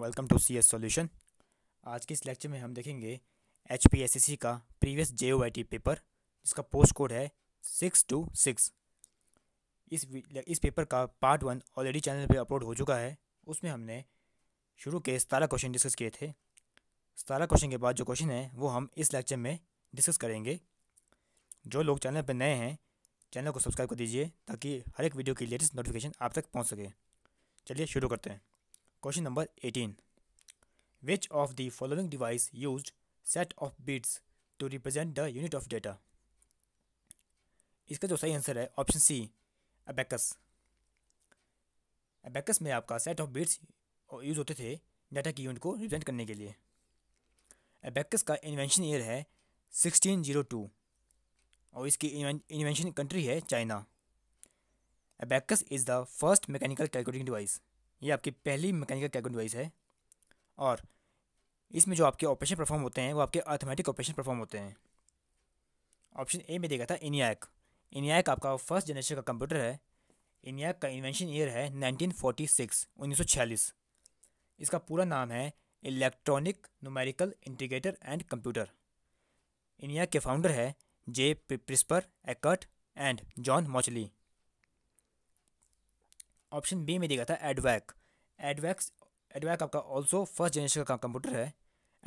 Welcome to C S solution आज के इस लेक्चर में हम देखेंगे एच का प्रीवियस जे पेपर जिसका पोस्ट कोड है सिक्स टू सिक्स इस इस पेपर का पार्ट वन ऑलरेडी चैनल पे अपलोड हो चुका है उसमें हमने शुरू के सतारह क्वेश्चन डिस्कस किए थे सतारह क्वेश्चन के बाद जो क्वेश्चन है वो हम इस लेक्चर में डिस्कस करेंगे जो लोग चैनल पर नए हैं चैनल को सब्सक्राइब कर दीजिए ताकि हर एक वीडियो की लेटेस्ट नोटिफिकेशन आप तक पहुँच सके चलिए शुरू करते हैं question number eighteen which of the following device use set of bits to represent the unit of data इसका जो सही आंसर है ऑप्शन सी अबेकस अबेकस में आपका सेट ऑफ बीट्स यूज़ होते थे डाटा की यूनिट को रिप्रेजेंट करने के लिए अबेकस का इन्वेंशन ईयर है सिक्सटीन जीरो टू और इसकी इन्वेंशन कंट्री है China abacus is the first mechanical calculating device ये आपकी पहली मैकेनिकल कैलकुलेट डिवाइस है और इसमें जो आपके ऑपरेशन परफॉर्म होते हैं वो आपके अर्थमेटिक ऑपरेशन परफॉर्म होते हैं ऑप्शन ए में देखा था इनियाक इनियाक आपका फर्स्ट जनरेशन का कंप्यूटर है इनियाक का इन्वेंशन ईयर है 1946 1946 इसका पूरा नाम है electronic numerical integrator and computer ENIAC के फाउंडर है J Presper Eckert and John Mauchly option B में दिया था एडवैक एडवैक्स एडवैक आपका ऑल्सो फर्स्ट जनरेशन का कंप्यूटर है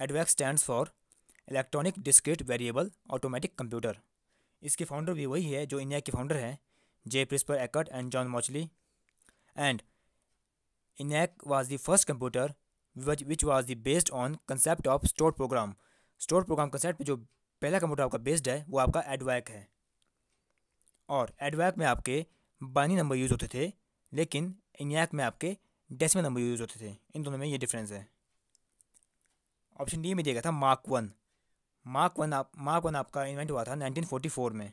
EDVAC stand for electronic discrete variable automatic computer इसके फाउंडर भी वही है जो इंडिया के फाउंडर हैं J Presper Eckert and John Mauchly and ENIAC was the first computer which was the based on concept of store program store program concept जो पहला computer आपका बेस्ड है वो आपका एडवैक है और एडवैक में आपके बानी नंबर यूज़ होते थे लेकिन इन्याक में आपके डेसिमल नंबर यूज़ होते थे इन दोनों में ये डिफरेंस है ऑप्शन डी में दिया गया था मार्क वन मार्क वन आप मार्क वन आपका इन्वेंट हुआ था 1944 में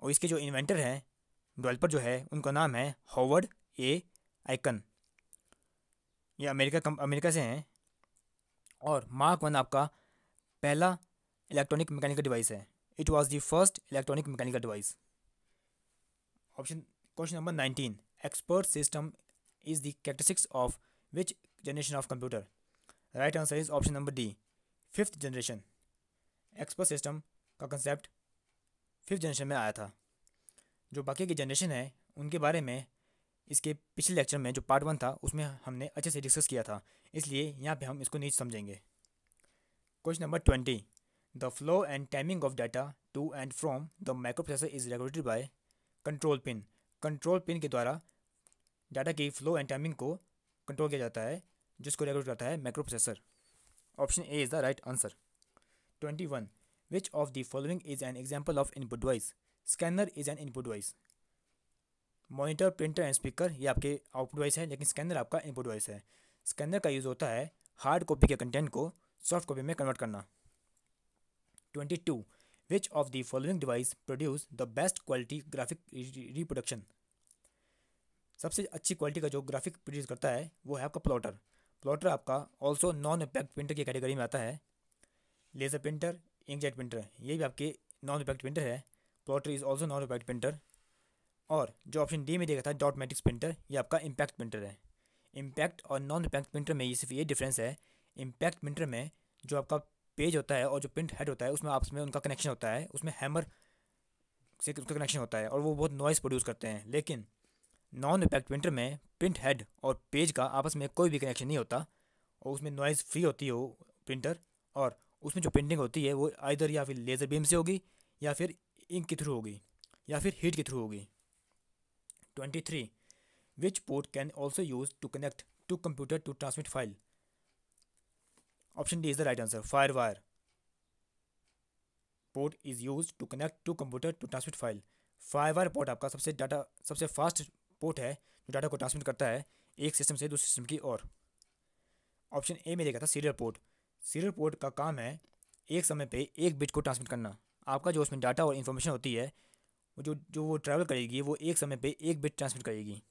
और इसके जो इन्वेंटर हैं डेवलपर जो है उनका नाम है हॉवर्ड ए आइकन ये अमेरिका कम अमेरिका से हैं और मार्क वन आपका पहला इलेक्ट्रॉनिक मैकेनिकल डिवाइस है it was the first electronic mechanical device option question number nineteen expert system is the characteristics of which generation of computer? Right answer is option number D, fifth generation expert system का concept fifth generation में आया था जो बाकी की generation है उनके बारे में इसके पिछले लेक्चर में जो पार्ट वन था उसमें हमने अच्छे से डिस्कस किया था इसलिए यहाँ पे हम इसको नीचे समझेंगे question number twenty the flow and timing of data to and from the microprocessor is regulated by control pin control pin के द्वारा डाटा की फ्लो एंड टाइमिंग को कंट्रोल किया जाता है जिसको रेगुलेट करता है microprocessor option A is the right answer twenty one which of the following is an example of input device scanner is an input device monitor printer and speaker ये आपके output device है लेकिन scanner आपका input device है scanner का use होता है hard copy के कंटेंट को सॉफ्ट कॉपी में कन्वर्ट करना twenty two Which of the following device produce the best quality graphic reproduction? सबसे अच्छी क्वालिटी का जो ग्राफिक प्रोड्यूस करता है वो है आपका प्लॉटर प्लॉटर आपका ऑल्सो नॉन इम्पैक्ट प्रिंटर की कैटेगरी में आता है लेज़र प्रिंटर इंकजेट प्रिंटर ये भी आपके नॉन इम्पैक्ट प्रिंटर है plotter is also non impact printer और जो ऑप्शन डी में देखा था डॉट मेटिक्स प्रिंटर ये आपका इम्पैक्ट प्रिंटर है इम्पैक्ट और नॉन इम्पैक्ट प्रिंटर में ये सिर्फ ये डिफरेंस है इम्पैक्ट प्रिंटर में जो आपका पेज होता है और जो प्रिंट हेड होता है उसमें आपस में उनका कनेक्शन होता है उसमें हैमर से उसका कनेक्शन होता है और वो बहुत नॉइस प्रोड्यूस करते हैं लेकिन नॉन इम्पैक्ट प्रिंटर में प्रिंट हेड और पेज का आपस में कोई भी कनेक्शन नहीं होता और उसमें नॉइज़ फ्री होती हो प्रिंटर और उसमें जो प्रिंटिंग होती है वो आइधर या फिर लेज़र बीम से होगी या फिर इंक के थ्रू होगी या फिर हीट के थ्रू होगी twenty three which port can also use to connect to computer to transmit file option D is the right answer fire wire port is use to connect to computer to transmit file fire wire port आपका सबसे data सबसे fast port है जो data को transmit करता है एक system से दूसरे सिस्टम की और ऑप्शन ए में देखा था सीरियल पोर्ट सीरियल पोर्ट का काम है एक समय पे एक बिट को ट्रांसमिट करना आपका जो उसमें डाटा और इन्फॉर्मेशन होती है वो जो जो वो ट्रैवल करेगी वो एक समय पे एक बिट ट्रांसमिट करेगी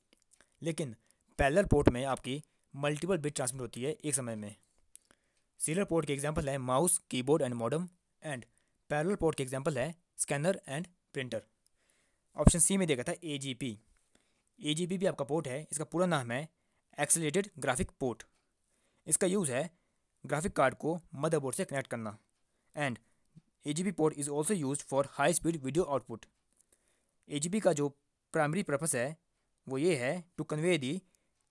लेकिन पैलर पोर्ट में आपकी मल्टीपल बिट ट्रांसमिट होती है एक समय में सीरियल पोर्ट के एग्जाम्पल है mouse keyboard and modem and parallel port के एग्जाम्पल है scanner and printer option C में देखा था ए G P A G P भी आपका पोर्ट है इसका पूरा नाम है एक्सेलेटेड ग्राफिक पोर्ट इसका यूज़ है ग्राफिक कार्ड को मदरबोर्ड से कनेक्ट करना and A G P port is also use for high speed video output A G P का जो प्राइमरी पर्पज़ है वो ये है to convey the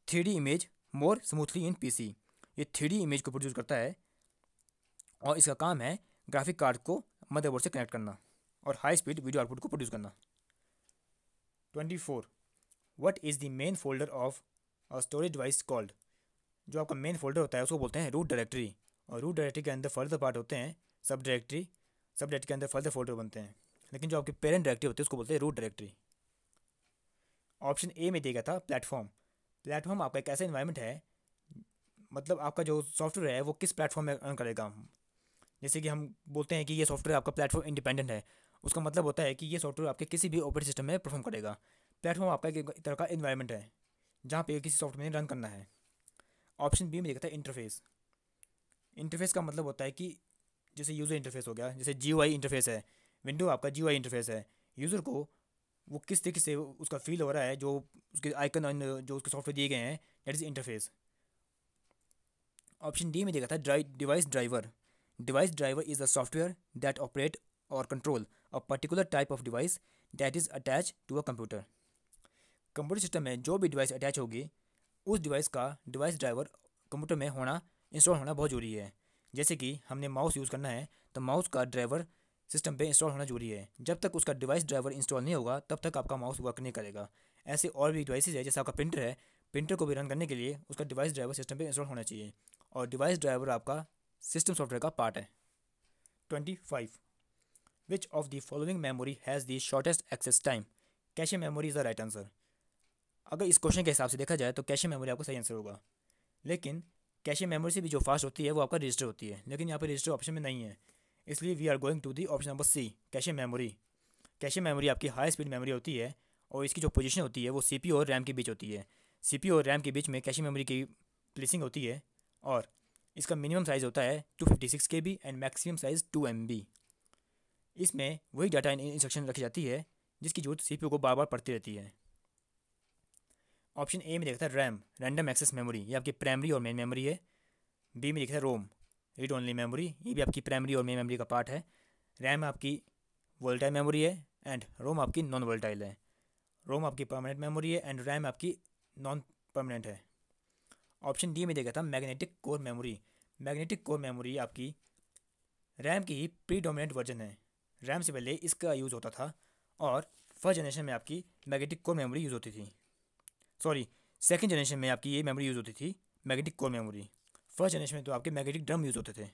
three D image more smoothly in P C ये three image को produce करता है और इसका काम है ग्राफिक कार्ड को मदरबोर्ड से कनेक्ट करना और हाई स्पीड वीडियो आउटपुट को प्रोड्यूस करना twenty four what is the main folder of a storage device called जो आपका मेन फोल्डर होता है उसको बोलते हैं रूट डायरेक्टरी और रूट डायरेक्टरी के अंदर फर्दर पार्ट होते हैं सब डायरेक्टरी सब डायरेक्टरी के अंदर फर्दर फोल्डर बनते हैं लेकिन जो आपके पेरेंट डायरेक्टरी होती है उसको बोलते हैं रूट डायरेक्टरी ऑप्शन ए में दिया गया था प्लेटफॉर्म प्लेटफॉर्म आपका एक ऐसा इन्वायरमेंट है मतलब आपका जो सॉफ्टवेयर है वो किस प्लेटफॉर्म में अर्न करेगा जैसे कि हम बोलते हैं कि ये सॉफ्टवेयर आपका प्लेटफॉर्म इंडिपेंडेंट है उसका मतलब होता है कि ये सॉफ्टवेयर आपके किसी भी ऑपरेटिंग सिस्टम में परफॉर्म करेगा प्लेटफॉर्म आपका एक तरह का इन्वायरमेंट है जहाँ पे किसी सॉफ्टवेयर ने रन करना है ऑप्शन बी में देखता है इंटरफेस इंटरफेस का मतलब होता है कि जैसे यूज़र इंटरफेस हो गया जैसे जी इंटरफेस है विंडो आपका जी इंटरफेस है यूज़र को वो किस तरीके से उसका फील हो रहा है जो उसके आइकन जो उसके सॉफ्टवेयर दिए गए हैं that is interface option D में देखा था device driver device driver is a software that operate और control a particular type of device that is attach to a computer computer system में जो भी डिवाइस अटैच होगी उस डिवाइस का डिवाइस ड्राइवर कंप्यूटर में होना इंस्टॉल होना बहुत ज़रूरी है जैसे कि हमने माउस यूज़ करना है तो माउस का ड्राइवर सिस्टम पे इंस्टॉल होना जरूरी है जब तक उसका डिवाइस ड्राइवर इंस्टॉल नहीं होगा तब तक आपका माउस वर्क नहीं करेगा ऐसे और भी डिवाइसेज है जैसे आपका प्रिंटर है प्रिंटर को भी रन करने के लिए उसका डिवाइस ड्राइवर सिस्टम पे इंस्टॉल होना चाहिए और डिवाइस ड्राइवर आपका सिस्टम सॉफ्टवेयर का पार्ट है twenty five which of the following memory has the shortest access time cache memory is the right answer अगर इस क्वेश्चन के हिसाब से देखा जाए तो कैशे मेमोरी आपका सही आंसर होगा लेकिन कैशे मेमोरी से भी जो फास्ट होती है वो आपका रजिस्टर होती है लेकिन यहाँ पर रजिस्टर ऑप्शन में नहीं है इसलिए we are going to the option number C cache memory cache memory आपकी हाई स्पीड मेमोरी होती है और इसकी जो पोजीशन होती है वो सीपीयू और रैम के बीच होती है सीपीयू और रैम के बीच में कैशे मेमोरी की प्लेसिंग होती है और इसका मिनिमम साइज़ होता है two fifty six K B and maximum size two M B इसमें वही डाटा इंस्ट्रक्शन रखी जाती है जिसकी जरूरत सी को बार बार पड़ती रहती है ऑप्शन ए में देखता है रैम रैंडम एक्सेस मेमोरी ये आपकी प्राइमरी और मेन मेमोरी है बी में देखता है रोम रीड ओनली मेमोरी ये भी आपकी प्राइमरी और मेन मेमोरी का पार्ट है रैम आपकी वोल्टाइल मेमोरी है एंड रोम आपकी नॉन वोल्टाइल है रोम आपकी परमानेंट मेमोरी है एंड रैम आपकी नॉन परमानेंट है ऑप्शन डी में देखा था magnetic core memory magnetic core memory आपकी रैम की प्री डोमिनेट वर्जन है रैम से पहले इसका यूज़ होता था और फर्स्ट जनरेशन में आपकी मैग्नेटिक कोर मेमोरी यूज़ होती थी सॉरी सेकेंड जनरेशन में आपकी ये मेमोरी यूज़ होती थी magnetic core memory first generation में तो आपके मैग्नेटिक ड्रम यूज़ होते थे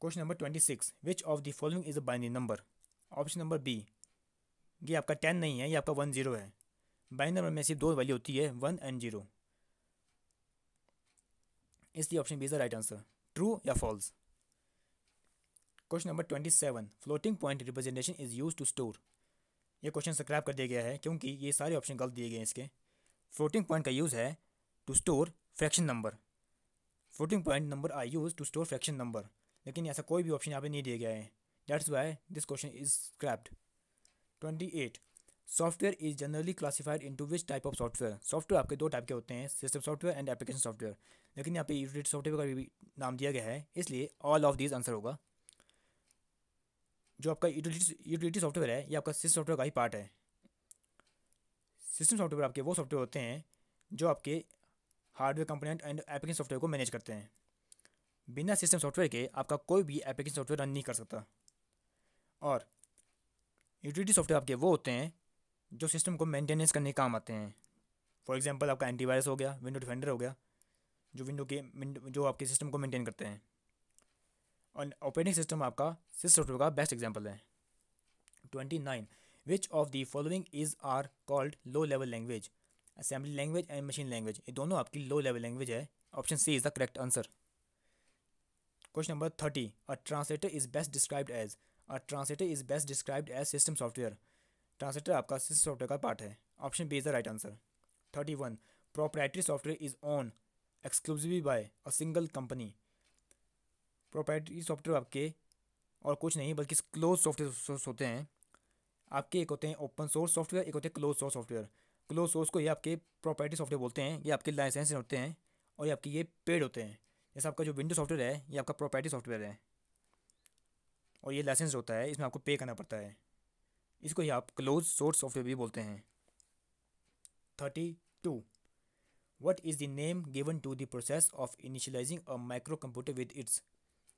question number twenty six which of the following is a binary number option number B ये आपका टेन नहीं है ये आपका वन जीरो है बाइनरी नंबर में से दो वैल्यू होती है वन एंड जीरो इसलिए option B is the right answer true या false question number twenty seven floating point representation is use to store ये क्वेश्चन स्क्रैप कर दिया गया है क्योंकि ये सारे ऑप्शन गलत दिए गए हैं इसके फ्लोटिंग पॉइंट का यूज़ है to store fraction number floating point number I use to store fraction number लेकिन ऐसा कोई भी ऑप्शन यहाँ पे नहीं दिया गया है that's why this question is scrapped twenty eight software is generally classified into which type of software software आपके दो टाइप के होते हैं system software and application software लेकिन यहाँ पे यूटिलिटी सॉफ्टवेयर का भी नाम दिया गया है इसलिए ऑल ऑफ दिस आंसर होगा जो आपका यूटिलिटी यूटिलिटी सॉफ्टवेयर है ये आपका सिस्टम सॉफ्टवेयर का ही पार्ट है सिस्टम सॉफ्टवेयर आपके वो सॉफ्टवेयर होते हैं जो आपके hardware component and application software को मैनेज करते हैं बिना सिस्टम सॉफ्टवेयर के आपका कोई भी एप्लीकेशन सॉफ्टवेयर रन नहीं कर सकता और यूटिलिटी सॉफ्टवेयर आपके वो होते हैं जो सिस्टम को मेंटेनेंस करने के काम आते हैं फॉर एग्जांपल आपका एंटीवायरस हो गया विंडो डिफेंडर हो गया जो विंडो के जो आपके सिस्टम को मेंटेन करते हैं और ऑपरेटिंग सिस्टम आपका सिस सॉफ्टवेयर का बेस्ट एग्जाम्पल है twenty nine which of the following is are called low level language assembly language and machine language ये दोनों आपकी लो लेवल लैंग्वेज है option C is the correct answer question number thirty a translator is best described as a translator is best described as system software translator आपका system software का part है option B is the right answer thirty one proprietary software is owned exclusively by a single company proprietary software आपके और कुछ नहीं बल्कि close software होते हैं आपके एक होते हैं ओपन सोर्स सॉफ्टवेयर एक होते हैं close source software close source को ये आपके प्रॉपर्टी सॉफ्टवेयर बोलते हैं ये आपके लाइसेंस होते हैं और ये आपके ये पेड होते हैं जैसे आपका जो विंडो सॉफ्टवेयर है ये आपका प्रॉपर्टी सॉफ्टवेयर है और ये लाइसेंस होता है इसमें आपको पे करना पड़ता है इसको ही आप क्लोज सोर्स सॉफ्टवेयर भी बोलते हैं thirty two is the name given to the process of of a micro computer with its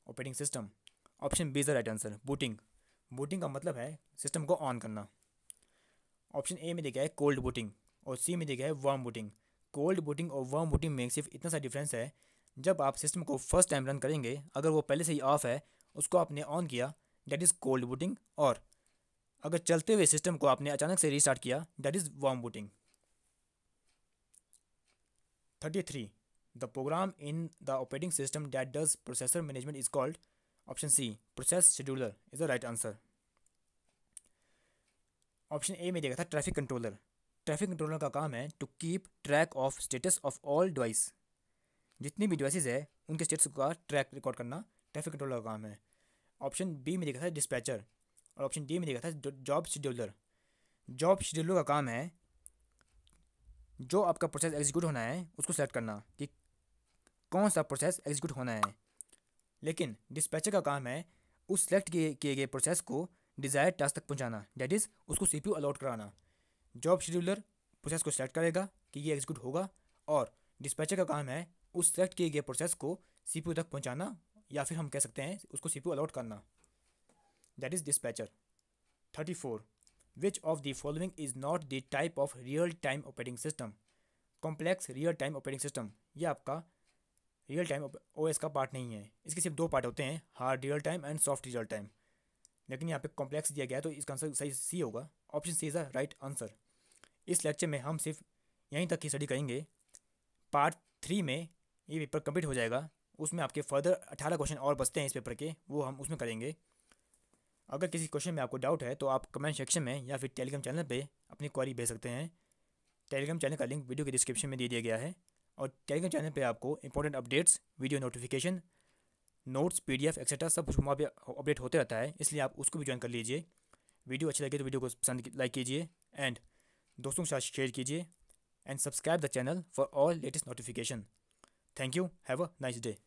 operating system option B is the right answer booting booting का मतलब है सिस्टम को ऑन करना option A में देखा है कोल्ड बूटिंग और सी में देखा है वार्म बूटिंग कोल्ड बूटिंग और वार्म बूटिंग में सिर्फ इतना सा डिफरेंस है जब आप सिस्टम को फर्स्ट टाइम रन करेंगे अगर वो पहले से ही ऑफ है उसको आपने ऑन किया डेट इज़ कोल्ड बूटिंग और अगर चलते हुए सिस्टम को आपने अचानक से रिस्टार्ट किया that is warm booting thirty three the program in the operating system that does processor management is called option C process scheduler is the right answer option A में देखा था ट्रैफिक कंट्रोलर ट्रैफिक कंट्रोलर का काम है to keep track of status of all device जितनी भी devices है उनके स्टेटस का ट्रैक रिकॉर्ड करना ट्रैफिक कंट्रोलर का काम है ऑप्शन बी में देखा था डिस्पैचर और ऑप्शन डी में देखा था जॉब शेड्यूलर जॉब शेड्यूलर का काम है जो आपका प्रोसेस एग्जीक्यूट होना है उसको सेलेक्ट करना कि कौन सा प्रोसेस एग्जीक्यूट होना है लेकिन डिस्पैचर का काम है उस सेलेक्ट किए गए प्रोसेस को डिज़ायर टास्क तक पहुंचाना डेट इज़ उसको सी पी अलॉट कराना जॉब शेड्यूलर प्रोसेस को सेलेक्ट करेगा कि ये एग्जीक्यूट होगा और डिस्पैचर का काम है उस सेलेक्ट किए गए प्रोसेस को सी पी तक पहुँचाना या फिर हम कह सकते हैं उसको सी पी अलॉट करना that is dispatcher 34 which of the following is not the type of real time operating system complex real time operating system ये आपका रियल टाइम ओ का पार्ट नहीं है इसके सिर्फ दो पार्ट होते हैं hard real time and soft real time लेकिन यहाँ पे कॉम्प्लेक्स दिया गया है तो इसका आंसर सही सी होगा option C is the right answer इस लेक्चर में हम सिर्फ यहीं तक की स्टडी करेंगे पार्ट थ्री में ये पेपर कंप्लीट हो जाएगा उसमें आपके फर्दर अठारह क्वेश्चन और बचते हैं इस पेपर के वो हम उसमें करेंगे अगर किसी क्वेश्चन में आपको डाउट है तो आप कमेंट सेक्शन में या फिर टेलीग्राम चैनल पर अपनी क्वारी भेज सकते हैं टेलीग्राम चैनल का लिंक वीडियो के डिस्क्रिप्शन में दे दिया गया है और टेलीग्राम चैनल पे आपको important updates video notification notes एफ एक्सेट्रा सब कुछ वहाँ पर अपडेट होते रहता है इसलिए आप उसको भी ज्वाइन कर लीजिए वीडियो अच्छी लगे तो वीडियो को पसंद लाइक कीजिए एंड दोस्तों के साथ शेयर कीजिए and subscribe the channel for all latest notification thank you have a nice day